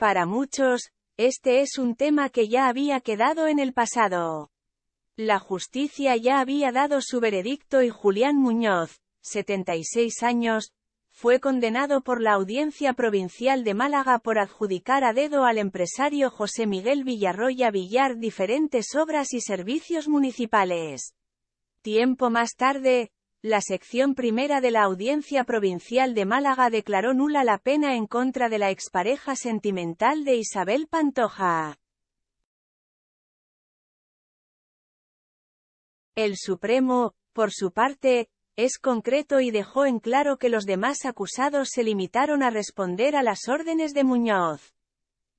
Para muchos, este es un tema que ya había quedado en el pasado. La justicia ya había dado su veredicto y Julián Muñoz, 76 años, fue condenado por la Audiencia Provincial de Málaga por adjudicar a dedo al empresario José Miguel Villarroya Villar diferentes obras y servicios municipales. Tiempo más tarde, la sección primera de la Audiencia Provincial de Málaga declaró nula la pena en contra de la expareja sentimental de Isabel Pantoja. El Supremo, por su parte, es concreto y dejó en claro que los demás acusados se limitaron a responder a las órdenes de Muñoz.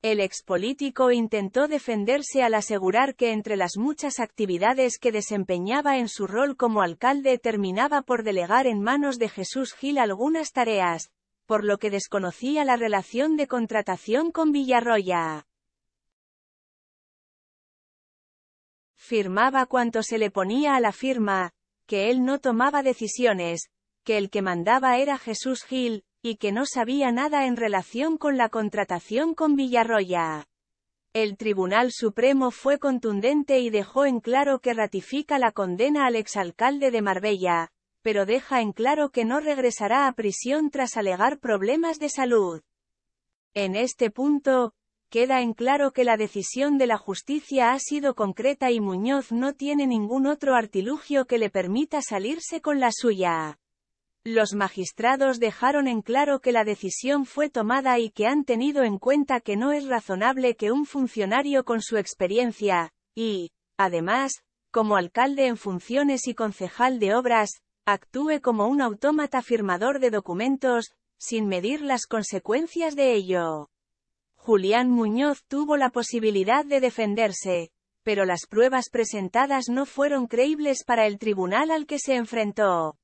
El expolítico intentó defenderse al asegurar que entre las muchas actividades que desempeñaba en su rol como alcalde terminaba por delegar en manos de Jesús Gil algunas tareas, por lo que desconocía la relación de contratación con Villarroya. Firmaba cuanto se le ponía a la firma, que él no tomaba decisiones, que el que mandaba era Jesús Gil, y que no sabía nada en relación con la contratación con Villarroya. El Tribunal Supremo fue contundente y dejó en claro que ratifica la condena al exalcalde de Marbella, pero deja en claro que no regresará a prisión tras alegar problemas de salud. En este punto, queda en claro que la decisión de la justicia ha sido concreta y Muñoz no tiene ningún otro artilugio que le permita salirse con la suya. Los magistrados dejaron en claro que la decisión fue tomada y que han tenido en cuenta que no es razonable que un funcionario con su experiencia, y, además, como alcalde en funciones y concejal de obras, actúe como un autómata firmador de documentos, sin medir las consecuencias de ello. Julián Muñoz tuvo la posibilidad de defenderse, pero las pruebas presentadas no fueron creíbles para el tribunal al que se enfrentó.